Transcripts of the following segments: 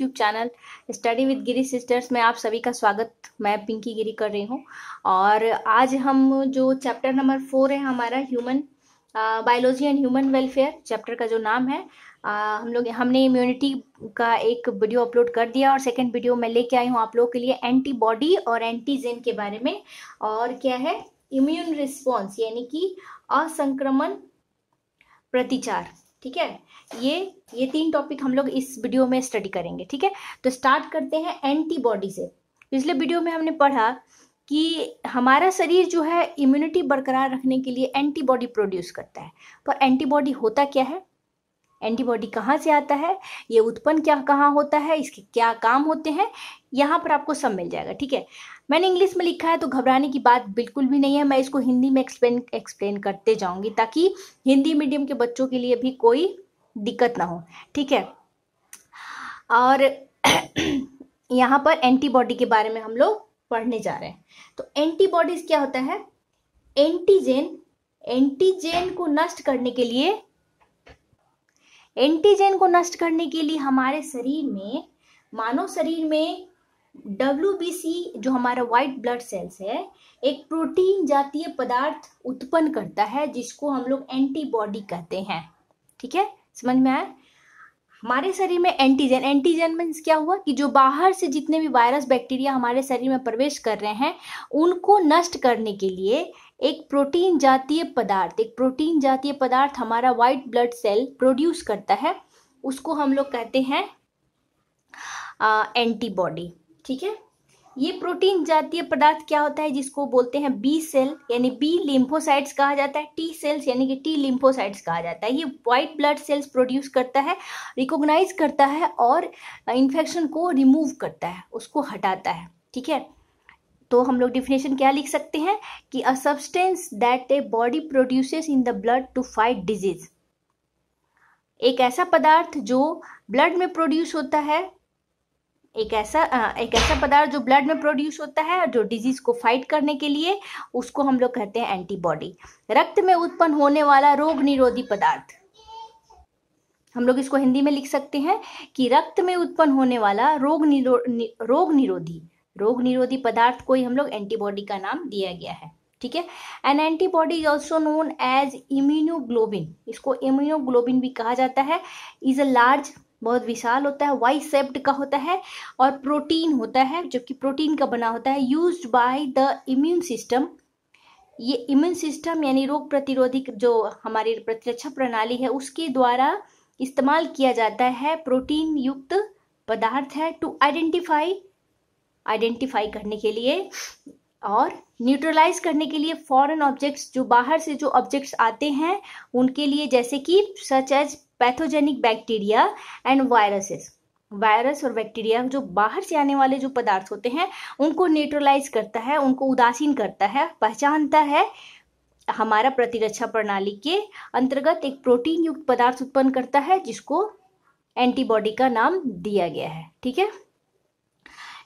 YouTube channel study with Giri sisters में आप सभी का स्वागत मैं पिंकी गिरी कर रही हूँ और आज हम जो चैप्टर नंबर फोर है हमारा human biology and human welfare chapter का जो नाम है uh, हम लोग हमने इम्यूनिटी का एक वीडियो अपलोड कर दिया और सेकेंड वीडियो मैं लेके आई हूँ आप लोगों के लिए एंटीबॉडी और एंटीजेन के बारे में और क्या है इम्यून रिस्पॉन्स यानी कि असंक्रमण प्रतिचार ठीक है ये ये तीन टॉपिक हम लोग इस वीडियो में स्टडी करेंगे ठीक है तो स्टार्ट करते हैं एंटीबॉडी से पिछले वीडियो तो में हमने पढ़ा कि हमारा शरीर जो है इम्यूनिटी बरकरार रखने के लिए एंटीबॉडी प्रोड्यूस करता है पर तो एंटीबॉडी होता क्या है एंटीबॉडी कहाँ से आता है ये उत्पन्न क्या कहाँ होता है इसके क्या काम होते हैं यहाँ पर आपको सब मिल जाएगा ठीक है मैंने इंग्लिश में लिखा है तो घबराने की बात बिल्कुल भी नहीं है मैं इसको हिंदी में एक्सप्लेन एक्सप्लेन करते जाऊँगी ताकि हिंदी मीडियम के बच्चों के लिए भी कोई दिक्कत ना हो ठीक है और यहाँ पर एंटीबॉडी के बारे में हम लोग पढ़ने जा रहे हैं तो एंटीबॉडीज क्या होता है एंटीजेन एंटीजेन को नष्ट करने के लिए एंटीजन को नष्ट करने के लिए हमारे शरीर में मानव शरीर में डब्ल्यू जो हमारा व्हाइट ब्लड सेल्स है एक प्रोटीन जातीय पदार्थ उत्पन्न करता है जिसको हम लोग एंटीबॉडी कहते हैं ठीक है समझ में आए हमारे शरीर में एंटीजन एंटीजन मीन्स क्या हुआ कि जो बाहर से जितने भी वायरस बैक्टीरिया हमारे शरीर में प्रवेश कर रहे हैं उनको नष्ट करने के लिए एक प्रोटीन जातीय पदार्थ एक प्रोटीन जातीय पदार्थ हमारा व्हाइट ब्लड सेल प्रोड्यूस करता है उसको हम लोग कहते हैं एंटीबॉडी ठीक है ये प्रोटीन जातीय पदार्थ क्या होता है जिसको बोलते हैं बी सेल यानी बी लिम्फोसाइट्स कहा जाता है टी सेल्स यानी कि टी लिम्फोसाइट्स कहा जाता है ये व्हाइट ब्लड सेल्स प्रोड्यूस करता है रिकॉग्नाइज करता है और इन्फेक्शन को रिमूव करता है उसको हटाता है ठीक है तो हम लोग डिफिनेशन क्या लिख सकते हैं कि a substance that a body produces in the blood to fight disease एक ऐसा पदार्थ जो ब्लड में प्रोड्यूस होता है एक ऐसा एक ऐसा पदार्थ जो ब्लड में प्रोड्यूस होता है जो डिजीज को फाइट करने के लिए उसको हम लोग कहते हैं एंटीबॉडी रक्त में उत्पन्न होने वाला रोग निरोधी पदार्थ हम लोग इसको हिंदी में लिख सकते हैं कि रक्त में उत्पन्न होने वाला रोग निरो, नि, रोग निरोधी रोग निरोधी पदार्थ को ही हम लोग एंटीबॉडी का नाम दिया गया है ठीक है an antibody also known as immunoglobin इसको इम्यूनोग्लोबिन भी कहा जाता है इज अ लार्ज बहुत विशाल होता है वाई सेप्ड का होता है और प्रोटीन होता है जो कि प्रोटीन का बना होता है use by the immune system ये इम्यून सिस्टम यानी रोग प्रतिरोधी जो हमारी प्रतिरक्षा प्रणाली है उसके द्वारा इस्तेमाल किया जाता है प्रोटीन युक्त पदार्थ है टू आइडेंटिफाई आइडेंटिफाई करने के लिए और न्यूट्रलाइज करने के लिए फॉरेन ऑब्जेक्ट्स जो बाहर से जो ऑब्जेक्ट्स आते हैं उनके लिए जैसे कि such as pathogenic bacteria and viruses virus और बैक्टीरिया जो बाहर से आने वाले जो पदार्थ होते हैं उनको न्यूट्रलाइज करता है उनको उदासीन करता है पहचानता है हमारा प्रतिरक्षा प्रणाली के अंतर्गत एक प्रोटीन युक्त पदार्थ उत्पन्न करता है जिसको एंटीबॉडी का नाम दिया गया है ठीक है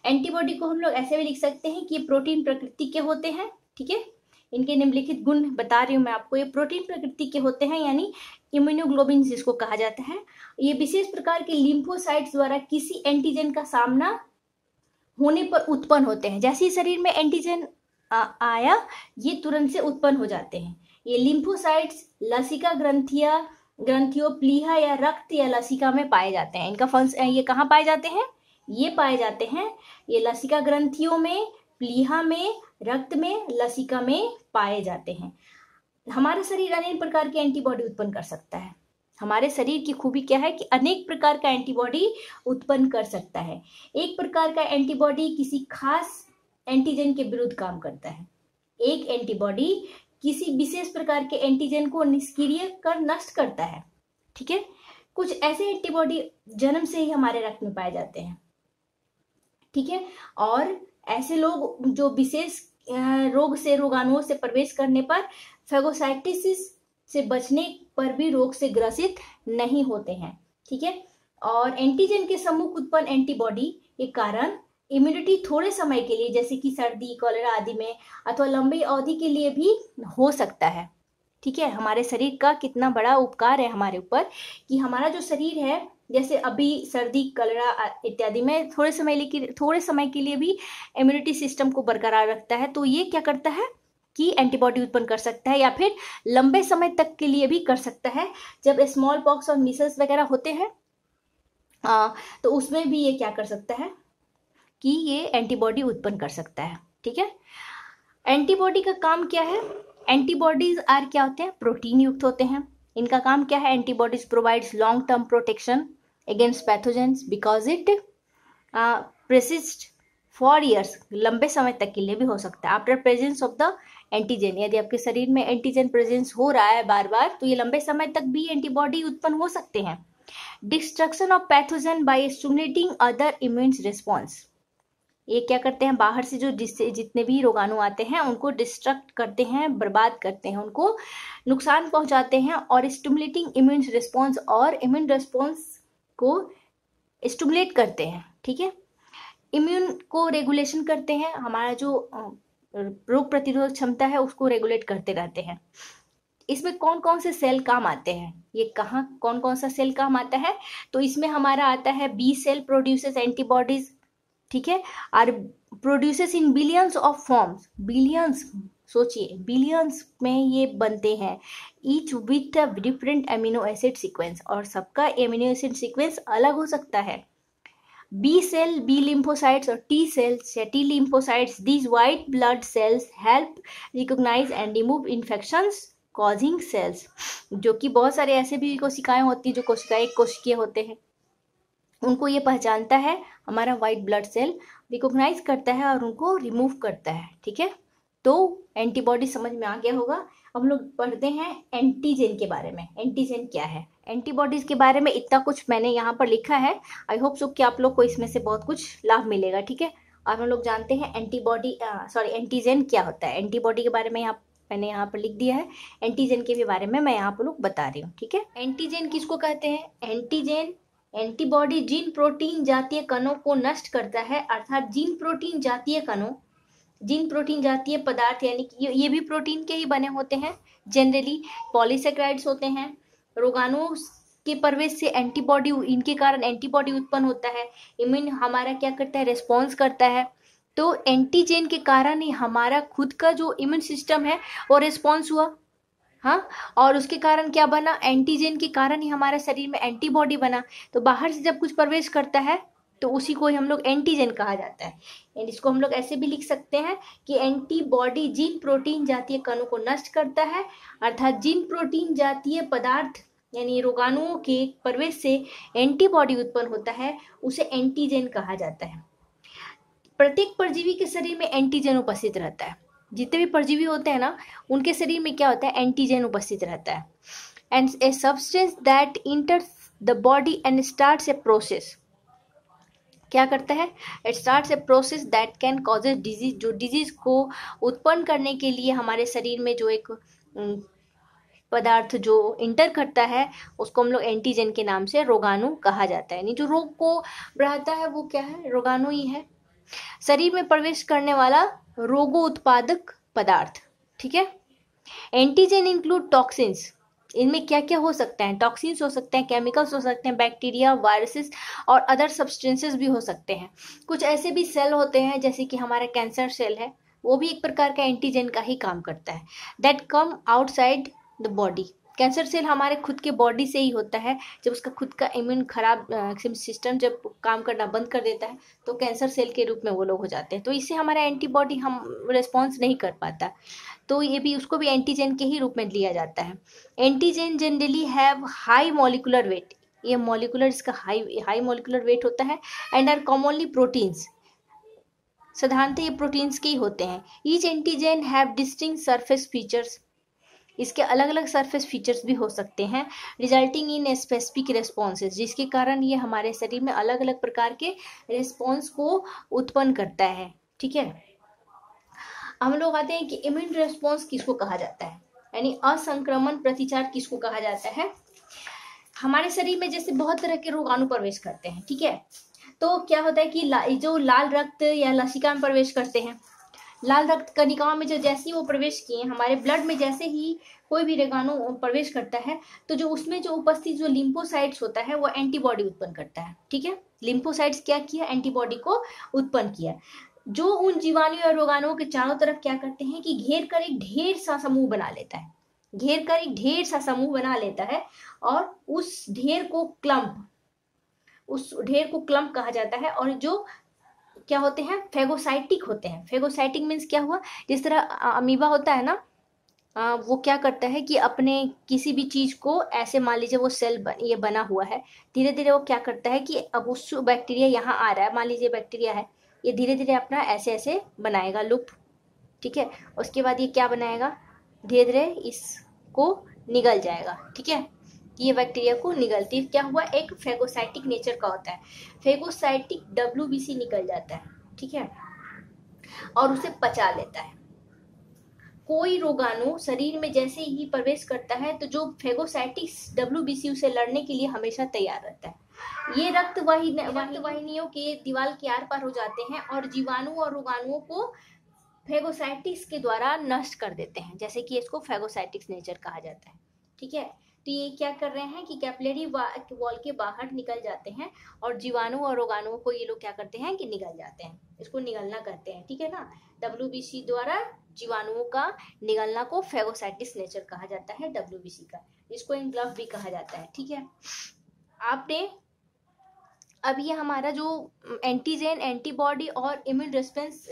एंटीबॉडी को हम लोग ऐसे भी लिख सकते हैं कि ये प्रोटीन प्रकृति के होते हैं ठीक है इनके निम्नलिखित गुण बता रही हूँ मैं आपको ये प्रोटीन प्रकृति के होते हैं यानी इम्यूनोग्लोबिन जिसको कहा जाता है ये विशेष प्रकार के लिम्फोसाइट द्वारा किसी एंटीजन का सामना होने पर उत्पन्न होते हैं जैसे ही शरीर में एंटीजन आया ये तुरंत से उत्पन्न हो जाते हैं ये लिम्फोसाइट्स लसिका ग्रंथिया ग्रंथियों प्लीहा या रक्त या लसिका में पाए जाते हैं इनका फंस ये कहाँ पाए जाते हैं ये पाए जाते हैं ये लसिका ग्रंथियों में प्लीहा में रक्त में लसिका में पाए जाते हैं हमारा शरीर अनेक प्रकार की एंटीबॉडी उत्पन्न कर सकता है हमारे शरीर की खूबी क्या है कि अनेक प्रकार का एंटीबॉडी उत्पन्न कर सकता है एक प्रकार का एंटीबॉडी किसी खास एंटीजन के विरुद्ध काम करता है एक एंटीबॉडी किसी विशेष प्रकार के एंटीजन को निष्क्रिय कर नष्ट करता है ठीक है कुछ ऐसे एंटीबॉडी जन्म से ही हमारे रक्त में पाए जाते हैं ठीक है और ऐसे लोग जो विशेष रोग से रोगाणुओं से प्रवेश करने पर फेगोसाइटिस से बचने पर भी रोग से ग्रसित नहीं होते हैं ठीक है और एंटीजन के सम्मुख उत्पन्न एंटीबॉडी के कारण इम्यूनिटी थोड़े समय के लिए जैसे कि सर्दी कॉलरा आदि में अथवा लंबी अवधि के लिए भी हो सकता है ठीक है हमारे शरीर का कितना बड़ा उपकार है हमारे ऊपर कि हमारा जो शरीर है जैसे अभी सर्दी कलरा इत्यादि में थोड़े समय लेकिन थोड़े समय के लिए भी इम्यूनिटी सिस्टम को बरकरार रखता है तो ये क्या करता है कि एंटीबॉडी उत्पन्न कर सकता है या फिर लंबे समय तक के लिए भी कर सकता है जब स्मॉल पॉक्स और मिसल्स वगैरह होते हैं तो उसमें भी ये क्या कर सकता है कि ये एंटीबॉडी उत्पन्न कर सकता है ठीक है एंटीबॉडी का काम क्या है एंटीबॉडीज आर क्या होते हैं प्रोटीन युक्त होते हैं इनका काम क्या है antibodies provides long term protection against pathogens because it persists for years लंबे समय तक के लिए भी हो सकता है after presence of the antigen यदि आपके शरीर में एंटीजन प्रेजेंस हो रहा है बार बार तो ये लंबे समय तक भी एंटीबॉडी उत्पन्न हो सकते हैं destruction of pathogen by stimulating other immune response ये क्या करते हैं बाहर से जो जिससे जितने भी रोगाणु आते हैं उनको डिस्ट्रक्ट करते हैं बर्बाद करते हैं उनको नुकसान पहुंचाते हैं और स्टिमुलेटिंग इम्यून रिस्पॉन्स और इम्यून रिस्पॉन्स को स्टिमुलेट करते हैं ठीक है इम्यून को रेगुलेशन करते हैं हमारा जो रोग प्रतिरोधक क्षमता है उसको रेगुलेट करते रहते हैं इसमें कौन कौन से सेल काम आते हैं ये कहाँ कौन कौन सा सेल काम आता है तो इसमें हमारा आता है बी सेल प्रोड्यूसेस एंटीबॉडीज ठीक है are produces in billions of forms billions सोचिए बिलियंस में ये बनते हैं each with different amino acid sequence और सबका एमिनो एसिड सीक्वेंस अलग हो सकता है बी सेल बी लिम्फोसाइड्स और T cell T lymphocytes these white blood cells help recognise and remove infection causing cells जो कि बहुत सारे ऐसे भी कोशिकाएं होती हैं जो कोशिकाएं कोशिकीय होते हैं उनको ये पहचानता है हमारा वाइट ब्लड सेल रिकोगनाइज करता है और उनको रिमूव करता है ठीक है तो एंटीबॉडी समझ में आ गया होगा हम लोग पढ़ते हैं एंटीजन के बारे में एंटीजन क्या है एंटीबॉडीज़ के बारे में इतना कुछ मैंने यहाँ पर लिखा है आई होप सो कि आप लोग को इसमें से बहुत कुछ लाभ मिलेगा ठीक है और हम लोग जानते हैं एंटीबॉडी सॉरी एंटीजन क्या होता है एंटीबॉडी के बारे में यहाँ मैंने यहाँ पर लिख दिया है एंटीजन के भी बारे में मैं यहाँ पर लोग बता रही हूँ ठीक है एंटीजन किसको कहते हैं एंटीजन एंटीबॉडी जीन प्रोटीन जातीय कणों को नष्ट करता है अर्थात जीन प्रोटीन जातीय कणों जीन प्रोटीन जातीय पदार्थ यानी कि ये भी प्रोटीन के ही बने होते हैं जनरली पॉलीसेक्राइड्स होते हैं रोगाणुओं के प्रवेश से एंटीबॉडी इनके कारण एंटीबॉडी उत्पन्न होता है इम्यून हमारा क्या करता है रिस्पॉन्स करता है तो एंटीजेन के कारण ही हमारा खुद का जो इम्यून सिस्टम है वो रिस्पॉन्स हुआ हाँ और उसके कारण क्या बना एंटीजन के कारण ही हमारे शरीर में एंटीबॉडी बना तो बाहर से जब कुछ प्रवेश करता है तो उसी को ही हम लोग एंटीजन कहा जाता है एंड इसको हम लोग ऐसे भी लिख सकते हैं कि एंटीबॉडी जीन प्रोटीन जातीय कणों को नष्ट करता है अर्थात जीन प्रोटीन जातीय पदार्थ यानी रोगाणुओं के प्रवेश से एंटीबॉडी उत्पन्न होता है उसे एंटीजन कहा जाता है प्रत्येक परजीवी के शरीर में एंटीजन उपस्थित रहता है जितने भी परजीवी होते हैं ना उनके शरीर में क्या होता है एंटीजन उपस्थित रहता है and a substance that enter the body and start a process क्या करता है it start a process that can causes disease जो डिजीज को उत्पन्न करने के लिए हमारे शरीर में जो एक पदार्थ जो इंटर करता है उसको हम लोग एंटीजन के नाम से रोगाणु कहा जाता है यानी जो रोग को बढ़ाता है वो क्या है रोगाणु ही है शरीर में प्रवेश करने वाला रोगो उत्पादक पदार्थ ठीक है एंटीजन इंक्लूड टॉक्सिन्स इनमें क्या क्या हो सकता है टॉक्सिन्स हो सकते हैं केमिकल्स हो सकते हैं बैक्टीरिया वायरसेस और अदर सब्सटेंसेस भी हो सकते हैं कुछ ऐसे भी सेल होते हैं जैसे कि हमारा कैंसर सेल है वो भी एक प्रकार का एंटीजन का ही काम करता है that come outside the body cancer cell हमारे खुद के बॉडी से ही होता है जब उसका खुद का इम्यून खराब सिस्टम जब काम करना बंद कर देता है तो कैंसर सेल के रूप में वो लोग हो जाते हैं तो इससे हमारा एंटीबॉडी हम रिस्पॉन्स नहीं कर पाता तो ये भी उसको भी एंटीजन के ही रूप में लिया जाता है antigen generally have high molecular weight ये मोलिकुलर इसका हाई हाई मोलिकुलर वेट होता है एंड आर कॉमनली प्रोटीन्स साधारणतः ये प्रोटीन्स के ही होते हैं each antigen have distinct surface features इसके अलग अलग सरफेस फीचर्स भी हो सकते हैं रिजल्टिंग इन स्पेसिफिक रेस्पॉन्सेज जिसके कारण ये हमारे शरीर में अलग अलग प्रकार के रेस्पॉन्स को उत्पन्न करता है ठीक है हम लोग आते हैं कि इम्यून रेस्पॉन्स किसको कहा जाता है यानी असंक्रमण प्रतिचार किसको कहा जाता है हमारे शरीर में जैसे बहुत तरह के रोगाणु प्रवेश करते हैं ठीक है तो क्या होता है कि ला, जो लाल रक्त या लसिका में प्रवेश करते हैं लाल रक्त कणिकाओं में जो जैसे ही वो प्रवेश किए हमारे ब्लड में जैसे ही कोई भी रेगाणु प्रवेश करता है तो जो उसमें जो उपस्थित जो लिम्फोसाइट्स होता है वो एंटीबॉडी उत्पन्न करता है ठीक है लिम्फोसाइट्स क्या किया एंटीबॉडी को उत्पन्न किया जो उन जीवाणु और रोगाणुओं के चारों तरफ क्या करते हैं कि घेर कर एक ढेर सा समूह बना लेता है घेर कर एक ढेर सा समूह बना लेता है और उस ढेर को क्लम्प उस ढेर को क्लम्प कहा जाता है और जो क्या होते हैं फेगोसाइटिक होते हैं फेगोसाइटिक मीन्स क्या हुआ जिस तरह अमीबा होता है ना आ, वो क्या करता है कि अपने किसी भी चीज़ को ऐसे मान लीजिए वो सेल बन, ये बना हुआ है धीरे धीरे वो क्या करता है कि अब उस बैक्टीरिया यहाँ आ रहा है मान लीजिए बैक्टीरिया है ये धीरे धीरे अपना ऐसे ऐसे बनाएगा लुप ठीक है उसके बाद ये क्या बनाएगा धीरे धीरे इसको निगल जाएगा ठीक है ये बैक्टीरिया को निगलती है क्या हुआ एक फेगोसाइटिक नेचर का होता है फेगोसाइटिक डब्ल्यू निकल जाता है ठीक है और उसे पचा लेता है कोई रोगाणु शरीर में जैसे ही प्रवेश करता है तो जो फेगोसाइटिक डब्ल्यू उसे लड़ने के लिए हमेशा तैयार रहता है ये रक्त वाहिन रक्त वाहिनियों के दीवाल के आर पार हो जाते हैं और जीवाणु और रोगाणुओं को फेगोसाइटिस के द्वारा नष्ट कर देते हैं जैसे कि इसको फेगोसाइटिक्स नेचर कहा जाता है ठीक है तो ये क्या कर रहे हैं कि कैपिलरी वॉल के बाहर निकल जाते हैं और जीवाणु और रोगाणुओं को ये लोग क्या करते हैं कि निगल जाते हैं इसको निगलना कहते हैं ठीक है ना डब्ल्यू द्वारा जीवाणुओं का निगलना को फेगोसाइटिस नेचर कहा जाता है डब्ल्यू का इसको इनग्लव भी कहा जाता है ठीक है आपने अब ये हमारा जो एंटीजेन एंटीबॉडी और इम्यून रिस्पेंस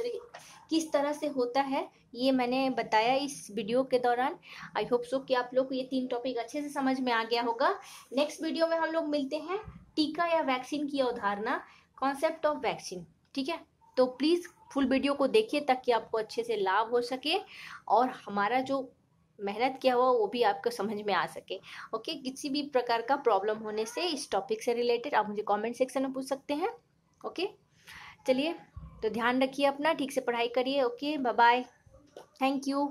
किस तरह से होता है ये मैंने बताया इस वीडियो के दौरान आई होप सो कि आप लोग को ये तीन टॉपिक अच्छे से समझ में आ गया होगा नेक्स्ट वीडियो में हम लोग मिलते हैं टीका या वैक्सीन की अवधारणा कॉन्सेप्ट ऑफ वैक्सीन ठीक है तो प्लीज़ फुल वीडियो को देखिए ताकि आपको अच्छे से लाभ हो सके और हमारा जो मेहनत किया हुआ वो भी आपको समझ में आ सके ओके किसी भी प्रकार का प्रॉब्लम होने से इस टॉपिक से रिलेटेड आप मुझे कमेंट सेक्शन में पूछ सकते हैं ओके चलिए तो ध्यान रखिए अपना ठीक से पढ़ाई करिए ओके बाय थैंक यू